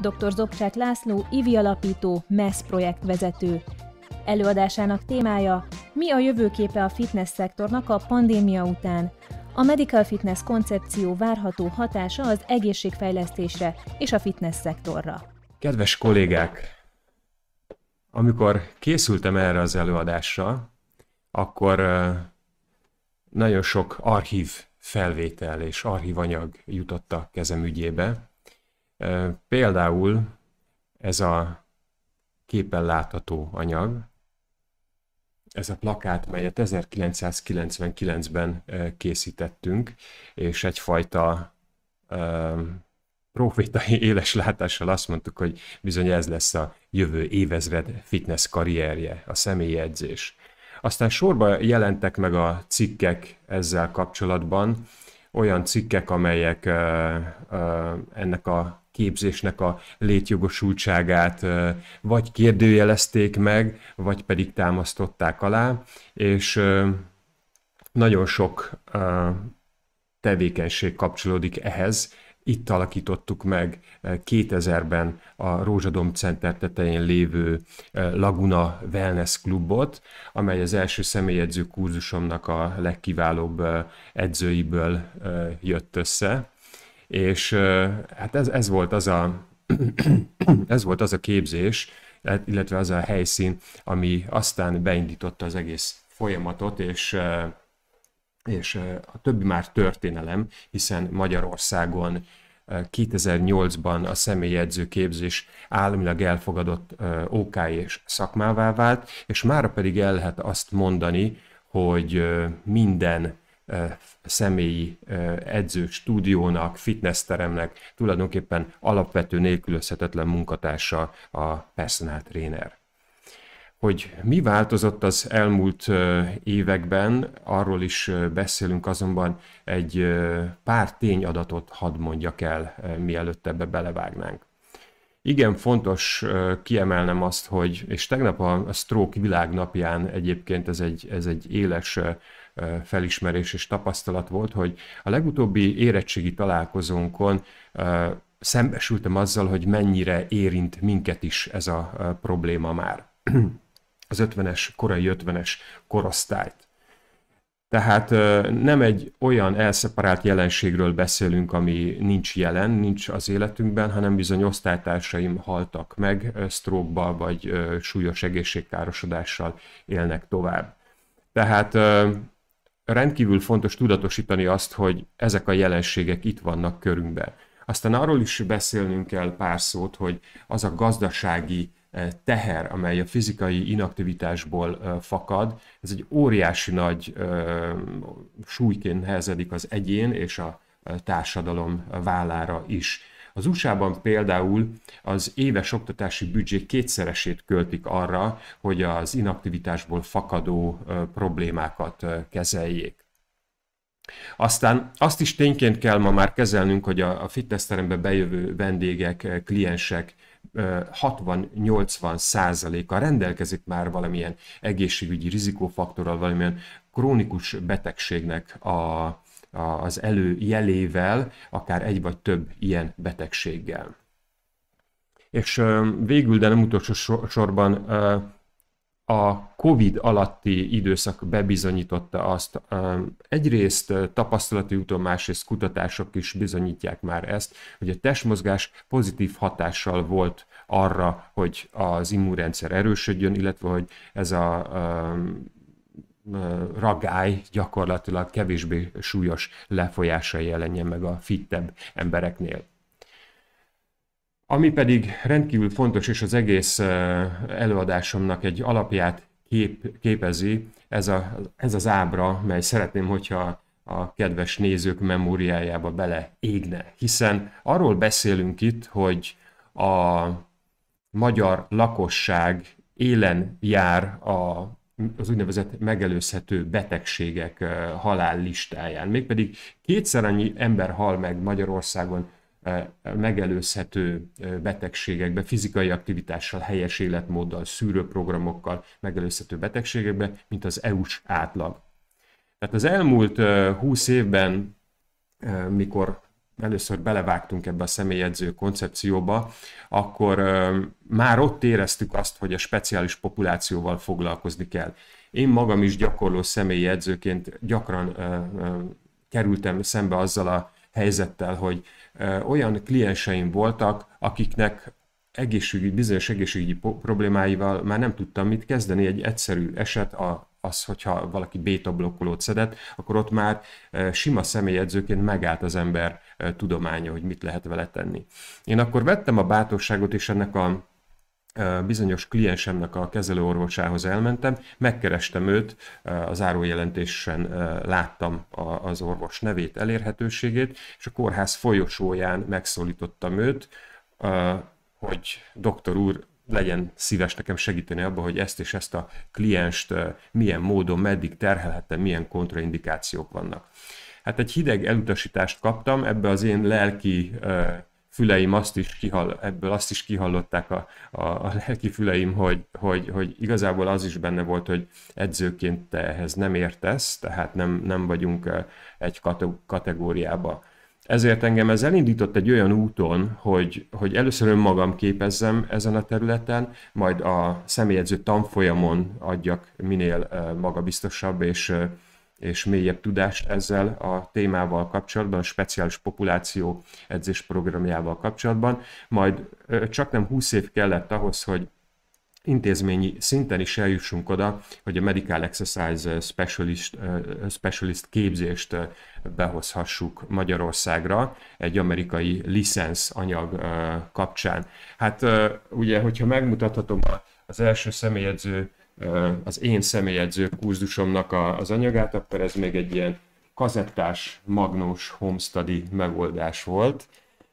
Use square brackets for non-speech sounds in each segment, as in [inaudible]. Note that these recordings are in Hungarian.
Dr. Zobcsák László, IVI alapító, MESZ projektvezető. Előadásának témája Mi a jövőképe a fitness szektornak a pandémia után? A medical fitness koncepció várható hatása az egészségfejlesztésre és a fitness szektorra. Kedves kollégák, amikor készültem erre az előadásra, akkor nagyon sok archív felvétel és archívanyag jutott a kezem ügyébe, Például ez a képen látható anyag, ez a plakát, melyet 1999-ben készítettünk, és egyfajta profétai [laughs] éles látással azt mondtuk, hogy bizony ez lesz a jövő évezred fitness karrierje, a személyi edzés. Aztán sorba jelentek meg a cikkek ezzel kapcsolatban, olyan cikkek, amelyek ennek a képzésnek a létjogosultságát vagy kérdőjelezték meg, vagy pedig támasztották alá, és nagyon sok tevékenység kapcsolódik ehhez. Itt alakítottuk meg 2000-ben a Rózsadom Center tetején lévő Laguna Wellness Klubot, amely az első személyedző kurzusomnak a legkiválóbb edzőiből jött össze és hát ez, ez volt az a [clears throat] ez volt az a képzés, illetve az a helyszín, ami aztán beindította az egész folyamatot, és és a többi már történelem, hiszen Magyarországon 2008-ban a személyedző képzés államilag elfogadott OK és szakmává vált, és mára pedig el lehet azt mondani, hogy minden személyi edzők, stúdiónak, fitnessteremnek tulajdonképpen alapvető nélkülözhetetlen munkatársa a personal trainer. Hogy mi változott az elmúlt években, arról is beszélünk, azonban egy pár tényadatot hadd mondjak el, mielőtt ebbe belevágnánk. Igen, fontos kiemelnem azt, hogy, és tegnap a Stroke világnapján egyébként ez egy, ez egy éles felismerés és tapasztalat volt, hogy a legutóbbi érettségi találkozónkon szembesültem azzal, hogy mennyire érint minket is ez a probléma már. Az 50-es, korai 50-es korosztályt. Tehát nem egy olyan elszeparált jelenségről beszélünk, ami nincs jelen, nincs az életünkben, hanem bizony osztálytársaim haltak meg, sztrókba vagy súlyos egészségkárosodással élnek tovább. Tehát rendkívül fontos tudatosítani azt, hogy ezek a jelenségek itt vannak körünkben. Aztán arról is beszélnünk kell pár szót, hogy az a gazdasági eh, teher, amely a fizikai inaktivitásból eh, fakad, ez egy óriási nagy eh, súlyként helyezedik az egyén és a társadalom vállára is. Az USA-ban például az éves oktatási büdzsé kétszeresét költik arra, hogy az inaktivitásból fakadó problémákat kezeljék. Aztán azt is tényként kell ma már kezelnünk, hogy a fitnessterembe bejövő vendégek, kliensek 60-80 százaléka rendelkezik már valamilyen egészségügyi rizikófaktorral, valamilyen krónikus betegségnek a, az előjelével, akár egy vagy több ilyen betegséggel. És végül, de nem utolsó sorban, a COVID alatti időszak bebizonyította azt, egyrészt tapasztalati úton, másrészt kutatások is bizonyítják már ezt, hogy a testmozgás pozitív hatással volt arra, hogy az immunrendszer erősödjön, illetve hogy ez a ragály gyakorlatilag kevésbé súlyos lefolyása jelenjen meg a fittebb embereknél. Ami pedig rendkívül fontos, és az egész előadásomnak egy alapját kép, képezi, ez, a, ez az ábra, mely szeretném, hogyha a kedves nézők memóriájába bele égne. Hiszen arról beszélünk itt, hogy a magyar lakosság élen jár a az úgynevezett megelőzhető betegségek halál listáján. Mégpedig kétszer annyi ember hal meg Magyarországon megelőzhető betegségekbe, fizikai aktivitással, helyes életmóddal, szűrőprogramokkal megelőzhető betegségekbe, mint az EU-s átlag. Tehát az elmúlt 20 évben, mikor először belevágtunk ebbe a személyedző koncepcióba, akkor már ott éreztük azt, hogy a speciális populációval foglalkozni kell. Én magam is gyakorló személyi edzőként gyakran kerültem szembe azzal a helyzettel, hogy olyan klienseim voltak, akiknek egészségügyi, bizonyos egészségügyi problémáival már nem tudtam mit kezdeni. Egy egyszerű eset a az, hogyha valaki béta blokkolót szedett, akkor ott már e, sima személyedzőként megállt az ember e, tudománya, hogy mit lehet vele tenni. Én akkor vettem a bátorságot, és ennek a e, bizonyos kliensemnek a kezelőorvosához elmentem, megkerestem őt, az árójelentésen láttam az orvos nevét, elérhetőségét, és a kórház folyosóján megszólítottam őt, hogy doktor úr, legyen szíves nekem segíteni abban, hogy ezt és ezt a klienst milyen módon, meddig terhelhettem, milyen kontraindikációk vannak. Hát egy hideg elutasítást kaptam, ebbe az én lelki füleim azt is kihall, ebből azt is kihallották a, a, a lelki füleim, hogy, hogy, hogy igazából az is benne volt, hogy edzőként te ehhez nem értesz, tehát nem, nem vagyunk egy kategóriába ezért engem ez elindított egy olyan úton, hogy, hogy először önmagam képezzem ezen a területen, majd a személyedző tanfolyamon adjak minél magabiztosabb és, és mélyebb tudást ezzel a témával kapcsolatban, a speciális populáció edzésprogramjával kapcsolatban. Majd csak nem 20 év kellett ahhoz, hogy intézményi szinten is eljussunk oda, hogy a Medical Exercise eh, Specialist, eh, specialist képzést eh, behozhassuk Magyarországra egy amerikai licensz anyag kapcsán. Hát ugye, hogyha megmutathatom az első személyedző, az én személyedző kurzusomnak az anyagát, akkor ez még egy ilyen kazettás, magnós homestudy megoldás volt.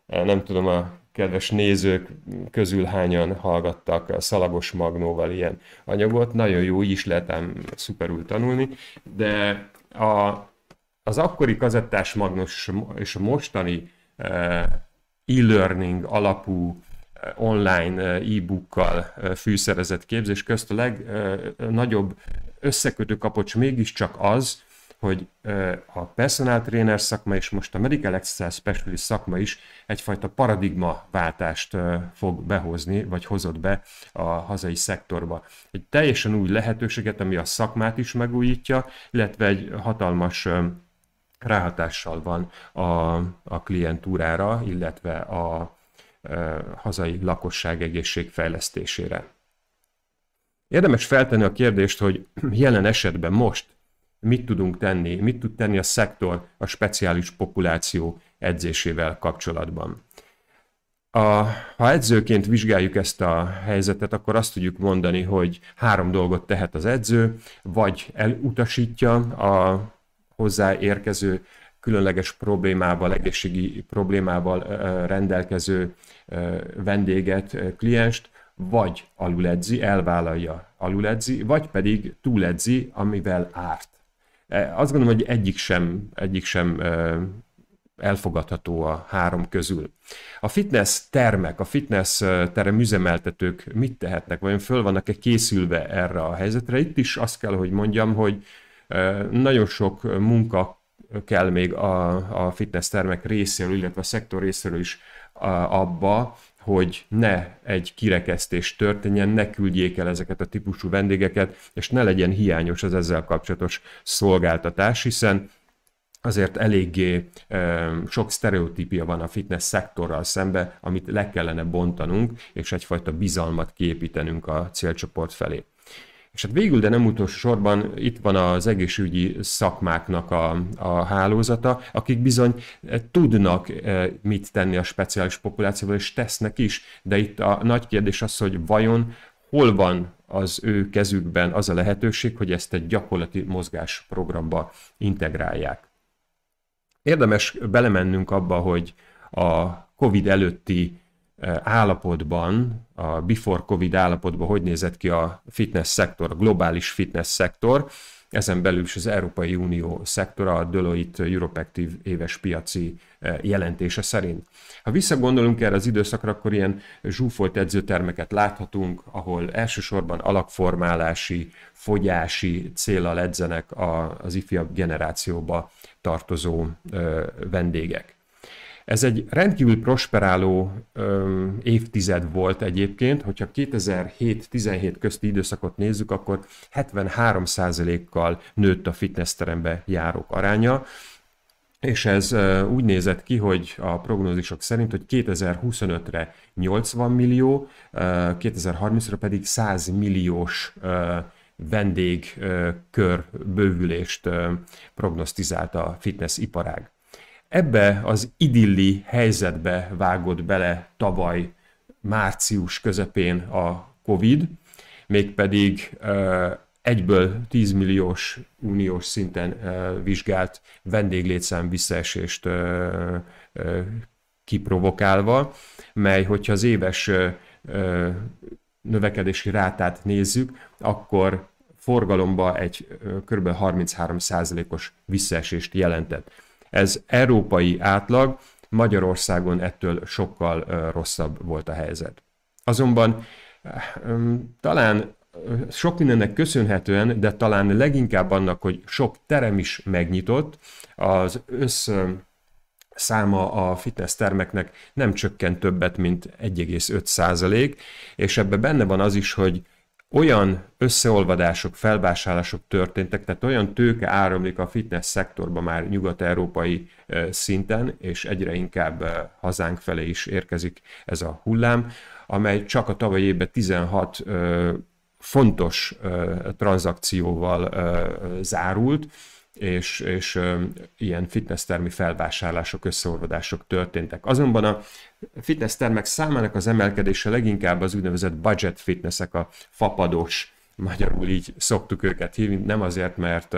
Nem tudom, a kedves nézők közül hányan hallgattak a Szalagos Magnóval ilyen anyagot. Nagyon jó, így is lehetem szuperül tanulni, de a, az akkori kazettás Magnus és a mostani eh, e-learning alapú eh, online eh, e-bookkal fűszerezett képzés közt a legnagyobb összekötő kapocs mégiscsak az, hogy a personal trainer szakma és most a medical exercise specialist szakma is egyfajta paradigmaváltást fog behozni, vagy hozott be a hazai szektorba. Egy teljesen új lehetőséget, ami a szakmát is megújítja, illetve egy hatalmas ráhatással van a, a klientúrára, illetve a, a hazai lakosság egészségfejlesztésére. Érdemes feltenni a kérdést, hogy [clears throat] jelen esetben most mit tudunk tenni, mit tud tenni a szektor a speciális populáció edzésével kapcsolatban. A, ha edzőként vizsgáljuk ezt a helyzetet, akkor azt tudjuk mondani, hogy három dolgot tehet az edző, vagy elutasítja a hozzáérkező különleges problémával, egészségi problémával rendelkező vendéget, klienst, vagy aluledzi, elvállalja aluledzi, vagy pedig túledzi, amivel árt. E, azt gondolom, hogy egyik sem, egyik sem e, elfogadható a három közül. A fitness termek, a fitness e, terem üzemeltetők mit tehetnek, vajon föl vannak-e készülve erre a helyzetre? Itt is azt kell, hogy mondjam, hogy nagyon sok munka kell még a, a fitness termek részéről, illetve a szektor részéről is abba, hogy ne egy kirekesztés történjen, ne küldjék el ezeket a típusú vendégeket, és ne legyen hiányos az ezzel kapcsolatos szolgáltatás, hiszen azért eléggé ö, sok sztereotípia van a fitness szektorral szembe, amit le kellene bontanunk, és egyfajta bizalmat képítenünk a célcsoport felé. És hát végül, de nem utolsó sorban itt van az egészségügyi szakmáknak a, a hálózata, akik bizony eh, tudnak eh, mit tenni a speciális populációval, és tesznek is, de itt a nagy kérdés az, hogy vajon hol van az ő kezükben az a lehetőség, hogy ezt egy gyakorlati mozgásprogramba integrálják. Érdemes belemennünk abba, hogy a COVID előtti Eh, állapotban, a before Covid állapotban hogy nézett ki a fitness szektor, a globális fitness szektor, ezen belül is az Európai Unió szektora, a Deloitte Active éves piaci eh, jelentése szerint. Ha visszagondolunk erre az időszakra, akkor ilyen zsúfolt edzőtermeket láthatunk, ahol elsősorban alakformálási, fogyási célra edzenek az ifjabb generációba tartozó eh, vendégek. Ez egy rendkívül prosperáló öm, évtized volt egyébként, hogyha 2007-17 közti időszakot nézzük, akkor 73%-kal nőtt a fitnessterembe járók aránya, és ez úgy nézett ki, hogy a prognózisok szerint, hogy 2025-re 80 millió, 2030-ra pedig 100 milliós vendégkör bővülést prognosztizált a fitness iparág. Ebbe az idilli helyzetbe vágott bele tavaly március közepén a Covid, mégpedig egyből 10 milliós uniós szinten vizsgált vendéglétszám visszaesést kiprovokálva, mely, hogyha az éves növekedési rátát nézzük, akkor forgalomba egy kb. 33%-os visszaesést jelentett. Ez európai átlag, Magyarországon ettől sokkal rosszabb volt a helyzet. Azonban eh, talán sok mindennek köszönhetően, de talán leginkább annak, hogy sok terem is megnyitott, az össz száma a fitness termeknek nem csökkent többet, mint 1,5 százalék, és ebben benne van az is, hogy olyan összeolvadások, felvásárlások történtek, tehát olyan tőke áramlik a fitness szektorba már nyugat-európai szinten, és egyre inkább hazánk felé is érkezik ez a hullám, amely csak a tavalyi évben 16 fontos tranzakcióval zárult, és, és ilyen fitnesstermi felvásárlások, összeolvadások történtek. Azonban a fitness termek számának az emelkedése leginkább az úgynevezett budget fitnessek, a fapados, magyarul így szoktuk őket hívni, nem azért, mert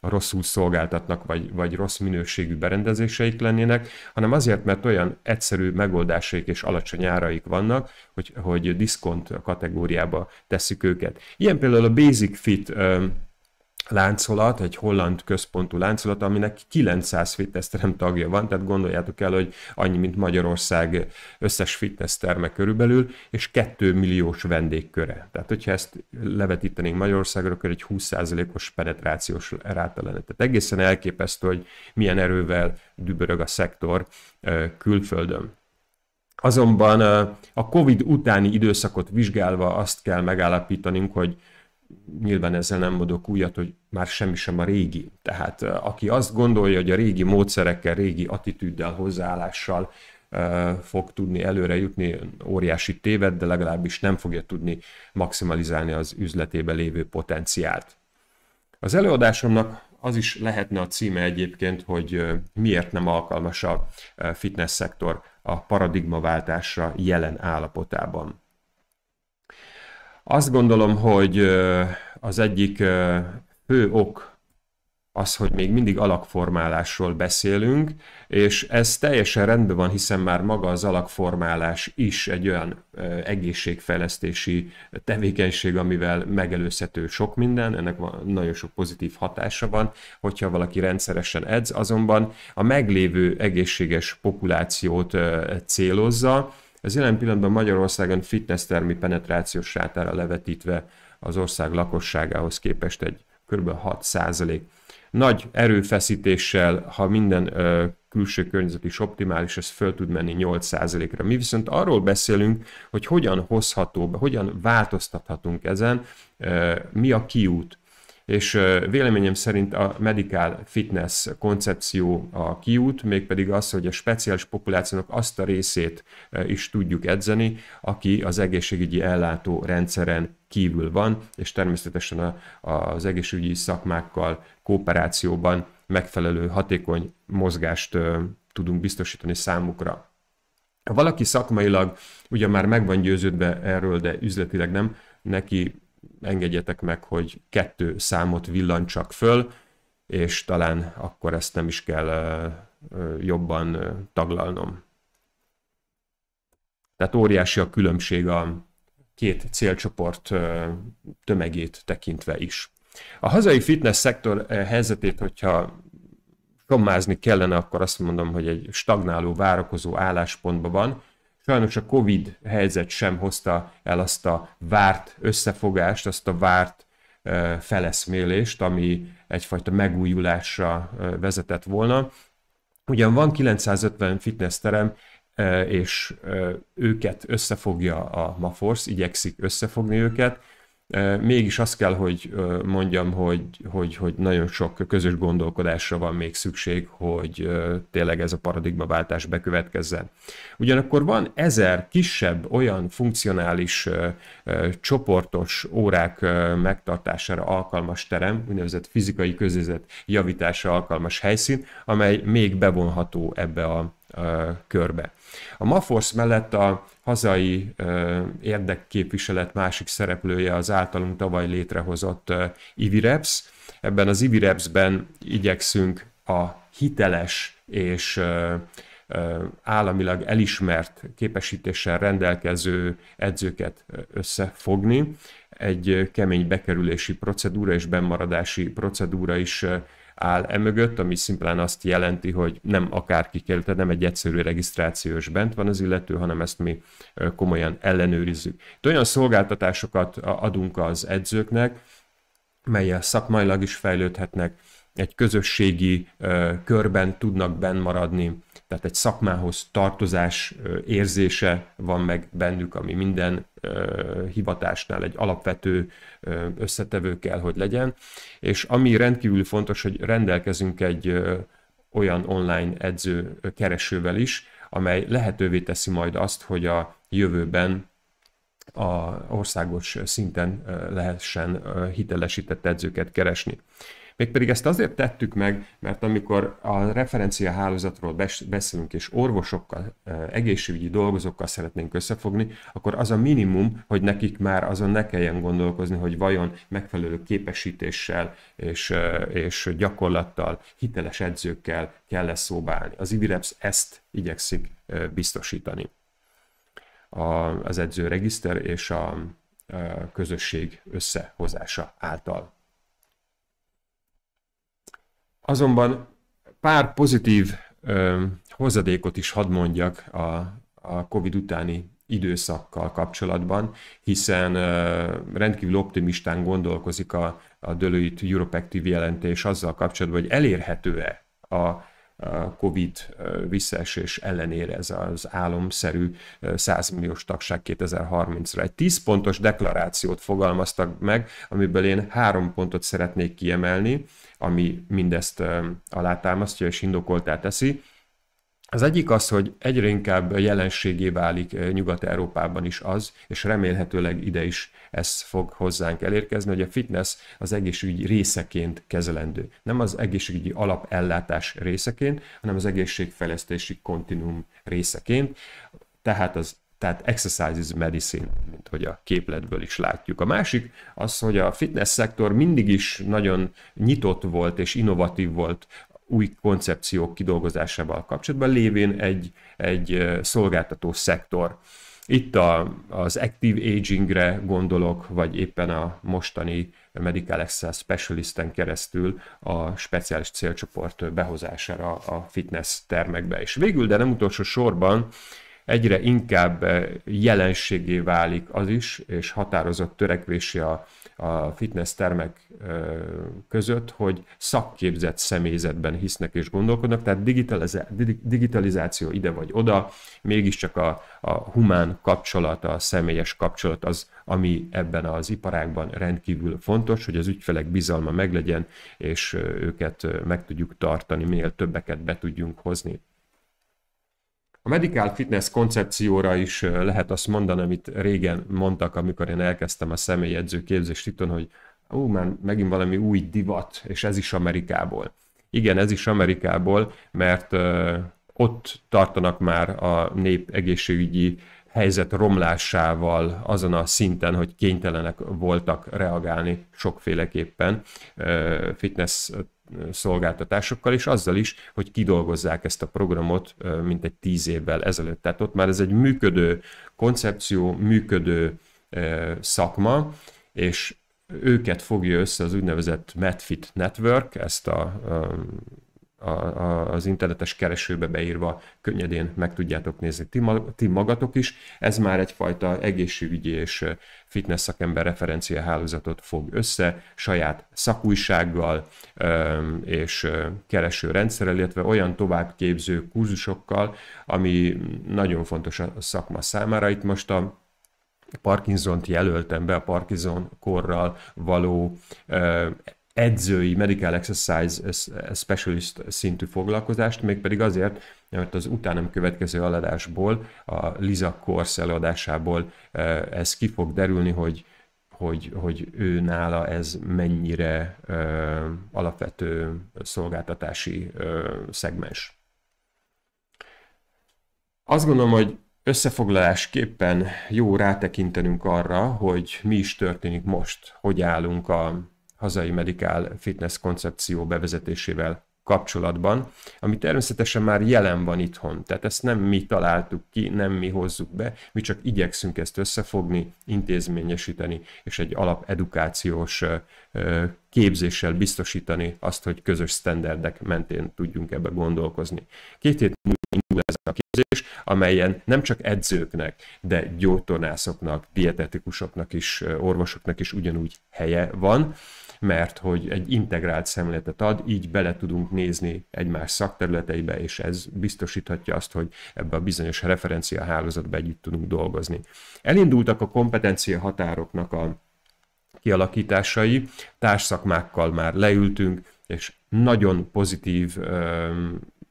rosszul szolgáltatnak, vagy, vagy rossz minőségű berendezéseik lennének, hanem azért, mert olyan egyszerű megoldásaik és alacsony áraik vannak, hogy, hogy diszkont kategóriába tesszük őket. Ilyen például a Basic Fit láncolat, egy holland központú láncolat, aminek 900 fitnessterem tagja van, tehát gondoljátok el, hogy annyi, mint Magyarország összes fitnessterme körülbelül, és 2 milliós vendégköre. Tehát, hogyha ezt levetítenénk Magyarországra, akkor egy 20%-os penetrációs ráta lenne. Tehát egészen elképesztő, hogy milyen erővel dübörög a szektor külföldön. Azonban a COVID utáni időszakot vizsgálva azt kell megállapítanunk, hogy nyilván ezzel nem mondok újat, hogy már semmi sem a régi. Tehát aki azt gondolja, hogy a régi módszerekkel, régi attitűddel, hozzáállással fog tudni előre jutni, óriási téved, de legalábbis nem fogja tudni maximalizálni az üzletébe lévő potenciált. Az előadásomnak az is lehetne a címe egyébként, hogy miért nem alkalmas a fitness szektor a paradigmaváltásra jelen állapotában. Azt gondolom, hogy az egyik fő ok az, hogy még mindig alakformálásról beszélünk, és ez teljesen rendben van, hiszen már maga az alakformálás is egy olyan egészségfejlesztési tevékenység, amivel megelőzhető sok minden, ennek nagyon sok pozitív hatása van, hogyha valaki rendszeresen edz, azonban a meglévő egészséges populációt célozza, ez jelen pillanatban Magyarországon fitness termi penetrációs rátára levetítve az ország lakosságához képest egy kb. 6 százalék. Nagy erőfeszítéssel, ha minden ö, külső környezet is optimális, ez föl tud menni 8%-ra. Mi viszont arról beszélünk, hogy hogyan hozható be, hogyan változtathatunk ezen, ö, mi a kiút és véleményem szerint a medical fitness koncepció a kiút, mégpedig az, hogy a speciális populációnak azt a részét is tudjuk edzeni, aki az egészségügyi ellátó rendszeren kívül van, és természetesen a, az egészségügyi szakmákkal kooperációban megfelelő hatékony mozgást tudunk biztosítani számukra. Ha valaki szakmailag ugye már meg van győződve erről, de üzletileg nem, neki engedjetek meg, hogy kettő számot villancsak föl, és talán akkor ezt nem is kell jobban taglalnom. Tehát óriási a különbség a két célcsoport tömegét tekintve is. A hazai fitness szektor helyzetét, hogyha sommázni kellene, akkor azt mondom, hogy egy stagnáló, várakozó álláspontban van, sajnos a Covid helyzet sem hozta el azt a várt összefogást, azt a várt feleszmélést, ami egyfajta megújulásra vezetett volna. Ugyan van 950 terem, és őket összefogja a Maforce, igyekszik összefogni őket, Mégis azt kell, hogy mondjam, hogy, hogy, hogy nagyon sok közös gondolkodásra van még szükség, hogy tényleg ez a paradigmaváltás bekövetkezzen. Ugyanakkor van ezer kisebb olyan funkcionális csoportos órák megtartására alkalmas terem, úgynevezett fizikai közézet javítása alkalmas helyszín, amely még bevonható ebbe a körbe. A MAFOSZ mellett a hazai érdekképviselet másik szereplője az általunk tavaly létrehozott IVIREPS. Ebben az IVIREPS-ben igyekszünk a hiteles és államilag elismert képesítéssel rendelkező edzőket összefogni. Egy kemény bekerülési procedúra és bennmaradási procedúra is áll emögött, ami szimplán azt jelenti, hogy nem akárki kell, tehát nem egy egyszerű regisztrációs bent van az illető, hanem ezt mi komolyan ellenőrizzük. De olyan szolgáltatásokat adunk az edzőknek, melyek szakmailag is fejlődhetnek, egy közösségi körben tudnak benn maradni, tehát egy szakmához tartozás érzése van meg bennük, ami minden hivatásnál egy alapvető összetevő kell, hogy legyen. És ami rendkívül fontos, hogy rendelkezünk egy olyan online edző keresővel is, amely lehetővé teszi majd azt, hogy a jövőben a országos szinten lehessen hitelesített edzőket keresni. Mégpedig ezt azért tettük meg, mert amikor a referencia hálózatról beszélünk, és orvosokkal, egészségügyi dolgozókkal szeretnénk összefogni, akkor az a minimum, hogy nekik már azon ne kelljen gondolkozni, hogy vajon megfelelő képesítéssel és, és gyakorlattal, hiteles edzőkkel kell-e szóbálni. Az IVIREPS ezt igyekszik biztosítani. A, az edzőregiszter és a, a közösség összehozása által. Azonban pár pozitív ö, hozadékot is hadd mondjak a, a COVID utáni időszakkal kapcsolatban, hiszen ö, rendkívül optimistán gondolkozik a, a Deloitte Europe Active jelentés azzal kapcsolatban, hogy elérhető-e a Covid visszaesés ellenére ez az álomszerű 100 milliós tagság 2030-ra. Egy 10 pontos deklarációt fogalmaztak meg, amiből én három pontot szeretnék kiemelni, ami mindezt alátámasztja és indokoltá teszi. Az egyik az, hogy egyre inkább jelenségé válik eh, Nyugat-Európában is az, és remélhetőleg ide is ez fog hozzánk elérkezni, hogy a fitness az egészségügy részeként kezelendő. Nem az egészségügyi alapellátás részeként, hanem az egészségfejlesztési kontinuum részeként, tehát az tehát exercise is medicine, mint hogy a képletből is látjuk. A másik az, hogy a fitness szektor mindig is nagyon nyitott volt és innovatív volt új koncepciók kidolgozásával kapcsolatban lévén egy, egy szolgáltató szektor. Itt a, az active agingre gondolok, vagy éppen a mostani Medical Excel Specialisten keresztül a speciális célcsoport behozására a fitness termekbe. És végül, de nem utolsó sorban, egyre inkább jelenségé válik az is, és határozott törekvési a a fitness termek között, hogy szakképzett személyzetben hisznek és gondolkodnak, tehát digitalizáció ide vagy oda, mégiscsak a, a humán kapcsolat, a személyes kapcsolat az, ami ebben az iparágban rendkívül fontos, hogy az ügyfelek bizalma meglegyen, és őket meg tudjuk tartani, minél többeket be tudjunk hozni. A medical fitness koncepcióra is lehet azt mondani, amit régen mondtak, amikor én elkezdtem a személyedző képzést itton, hogy ú, már megint valami új divat, és ez is Amerikából. Igen, ez is Amerikából, mert ott tartanak már a nép egészségügyi helyzet romlásával azon a szinten, hogy kénytelenek voltak reagálni sokféleképpen fitness szolgáltatásokkal, és azzal is, hogy kidolgozzák ezt a programot, mint egy tíz évvel ezelőtt. Tehát ott már ez egy működő koncepció, működő szakma, és őket fogja össze az úgynevezett MedFit Network, ezt a a, a, az internetes keresőbe beírva könnyedén meg tudjátok nézni ti, ma, ti magatok is. Ez már egyfajta egészségügyi és fitness szakember referencia hálózatot fog össze saját szakújsággal és kereső rendszerrel, illetve olyan továbbképző kurzusokkal, ami nagyon fontos a szakma számára. Itt most a Parkinson-t jelöltem be a Parkinson korral való edzői medical exercise eh, eh, specialist szintű foglalkozást, mégpedig azért, mert az utánam következő aladásból, a Liza Kors előadásából eh, ez ki fog derülni, hogy, hogy, hogy ő nála ez mennyire alapvető szolgáltatási szegmens. Azt gondolom, hogy összefoglalásképpen jó rátekintenünk arra, hogy mi is történik most, hogy állunk a hazai medikál fitness koncepció bevezetésével kapcsolatban, ami természetesen már jelen van itthon. Tehát ezt nem mi találtuk ki, nem mi hozzuk be, mi csak igyekszünk ezt összefogni, intézményesíteni, és egy alapedukációs képzéssel biztosítani azt, hogy közös sztenderdek mentén tudjunk ebbe gondolkozni. Két hét indul ez a képzés, amelyen nem csak edzőknek, de gyógytornászoknak, dietetikusoknak is, orvosoknak is ugyanúgy helye van, mert hogy egy integrált szemléletet ad, így bele tudunk nézni egymás szakterületeibe, és ez biztosíthatja azt, hogy ebbe a bizonyos referencia hálózatba együtt tudunk dolgozni. Elindultak a kompetencia határoknak a kialakításai, társszakmákkal már leültünk, és nagyon pozitív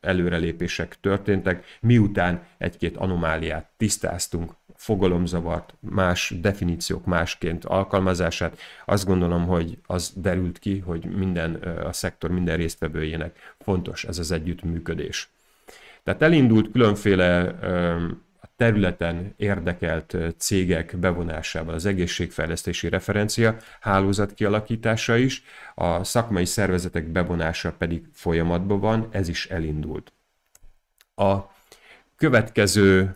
előrelépések történtek, miután egy-két anomáliát tisztáztunk, fogalomzavart, más definíciók másként alkalmazását. Azt gondolom, hogy az derült ki, hogy minden a szektor minden résztvevőjének fontos ez az együttműködés. Tehát elindult különféle a területen érdekelt cégek bevonásával az egészségfejlesztési referencia hálózat kialakítása is, a szakmai szervezetek bevonása pedig folyamatban van, ez is elindult. A következő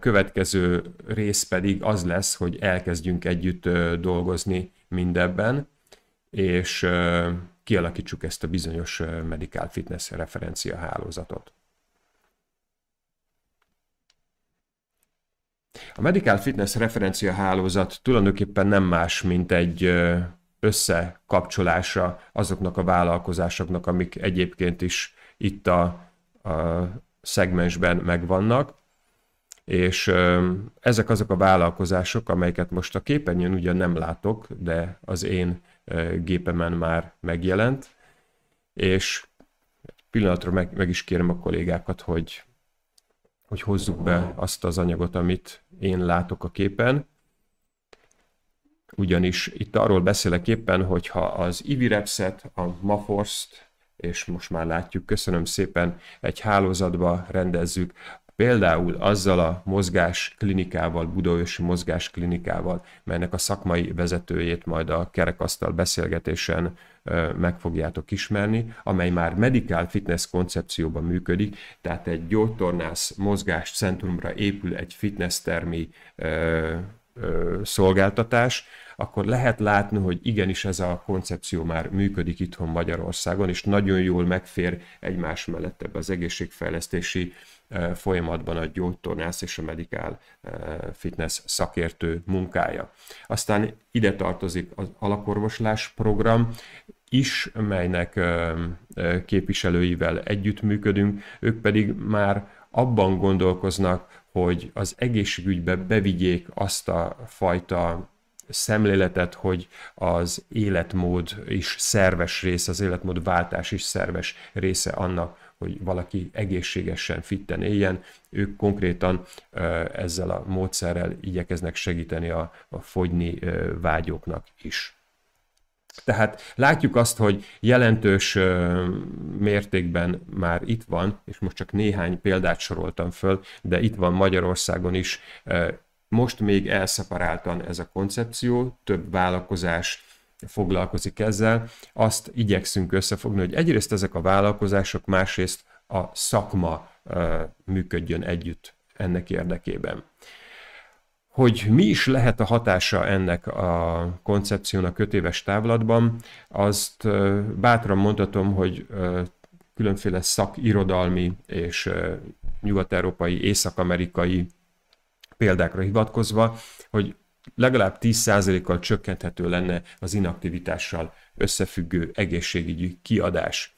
következő rész pedig az lesz, hogy elkezdjünk együtt dolgozni mindebben, és kialakítsuk ezt a bizonyos medical fitness referencia hálózatot. A Medical Fitness referencia hálózat tulajdonképpen nem más, mint egy összekapcsolása azoknak a vállalkozásoknak, amik egyébként is itt a, a szegmensben megvannak, és ezek azok a vállalkozások, amelyeket most a képernyőn ugyan nem látok, de az én gépemen már megjelent, és pillanatra meg, meg is kérem a kollégákat, hogy, hogy hozzuk be azt az anyagot, amit én látok a képen, ugyanis itt arról beszélek éppen, hogyha az Ivirepset, a Maforst, és most már látjuk, köszönöm szépen, egy hálózatba rendezzük, Például azzal a mozgásklinikával, Budaörsi klinikával, melynek a szakmai vezetőjét majd a kerekasztal beszélgetésen meg fogjátok ismerni, amely már medical fitness koncepcióban működik, tehát egy gyógytornász mozgás centrumra épül egy fitness termi ö, ö, szolgáltatás, akkor lehet látni, hogy igenis ez a koncepció már működik itthon Magyarországon, és nagyon jól megfér egymás mellett ebbe az egészségfejlesztési folyamatban a gyógytornász és a medikál fitness szakértő munkája. Aztán ide tartozik az alakorvoslás program, is, melynek képviselőivel együttműködünk, ők pedig már abban gondolkoznak, hogy az egészségügybe bevigyék azt a fajta szemléletet, hogy az életmód is szerves része, az életmód váltás is szerves része annak, hogy valaki egészségesen, fitten éljen, ők konkrétan ezzel a módszerrel igyekeznek segíteni a, a fogyni vágyóknak is. Tehát látjuk azt, hogy jelentős mértékben már itt van, és most csak néhány példát soroltam föl, de itt van Magyarországon is most még elszeparáltan ez a koncepció, több vállalkozás foglalkozik ezzel, azt igyekszünk összefogni, hogy egyrészt ezek a vállalkozások, másrészt a szakma működjön együtt ennek érdekében. Hogy mi is lehet a hatása ennek a koncepciónak a éves távlatban, azt bátran mondhatom, hogy különféle szakirodalmi és nyugat-európai, észak-amerikai példákra hivatkozva, hogy legalább 10%-kal csökkenthető lenne az inaktivitással összefüggő egészségügyi kiadás.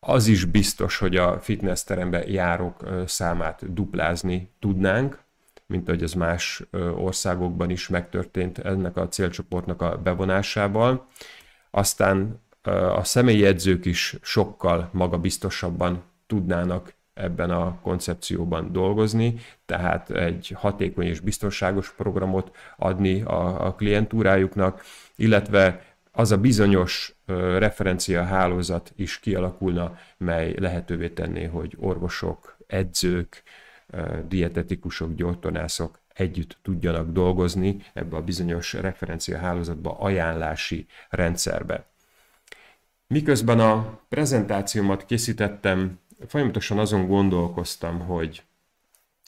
Az is biztos, hogy a fitness terembe járók számát duplázni tudnánk, mint ahogy az más országokban is megtörtént ennek a célcsoportnak a bevonásával. Aztán a személyi edzők is sokkal magabiztosabban tudnának ebben a koncepcióban dolgozni, tehát egy hatékony és biztonságos programot adni a, a klientúrájuknak, illetve az a bizonyos referencia hálózat is kialakulna, mely lehetővé tenné, hogy orvosok, edzők, dietetikusok, gyógytornászok együtt tudjanak dolgozni ebbe a bizonyos referencia hálózatba, ajánlási rendszerbe. Miközben a prezentációmat készítettem, folyamatosan azon gondolkoztam, hogy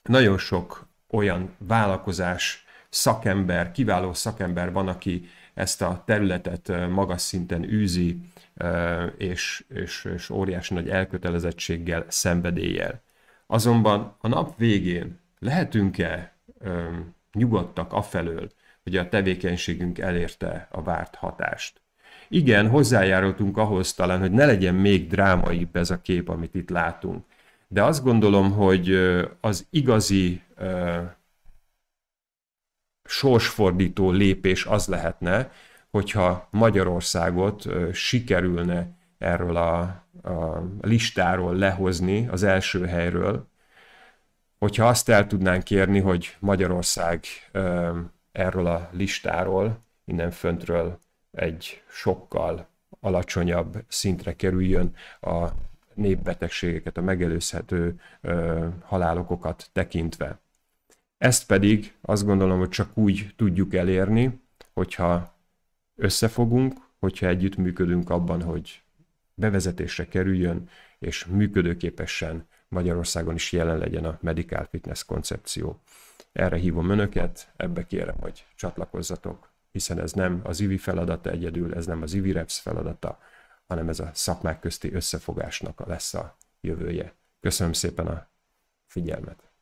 nagyon sok olyan vállalkozás, szakember, kiváló szakember van, aki ezt a területet magas szinten űzi, és, és, és óriási nagy elkötelezettséggel, szenvedéllyel. Azonban a nap végén lehetünk-e nyugodtak afelől, hogy a tevékenységünk elérte a várt hatást? igen, hozzájárultunk ahhoz talán, hogy ne legyen még drámaibb ez a kép, amit itt látunk. De azt gondolom, hogy az igazi uh, sorsfordító lépés az lehetne, hogyha Magyarországot uh, sikerülne erről a, a listáról lehozni, az első helyről, hogyha azt el tudnánk kérni, hogy Magyarország uh, erről a listáról, innen föntről egy sokkal alacsonyabb szintre kerüljön a népbetegségeket, a megelőzhető ö, halálokokat tekintve. Ezt pedig azt gondolom, hogy csak úgy tudjuk elérni, hogyha összefogunk, hogyha együttműködünk abban, hogy bevezetésre kerüljön, és működőképesen Magyarországon is jelen legyen a medical fitness koncepció. Erre hívom önöket, ebbe kérem, hogy csatlakozzatok hiszen ez nem az IVI feladata egyedül, ez nem az IVI Reps feladata, hanem ez a szakmák közti összefogásnak lesz a jövője. Köszönöm szépen a figyelmet!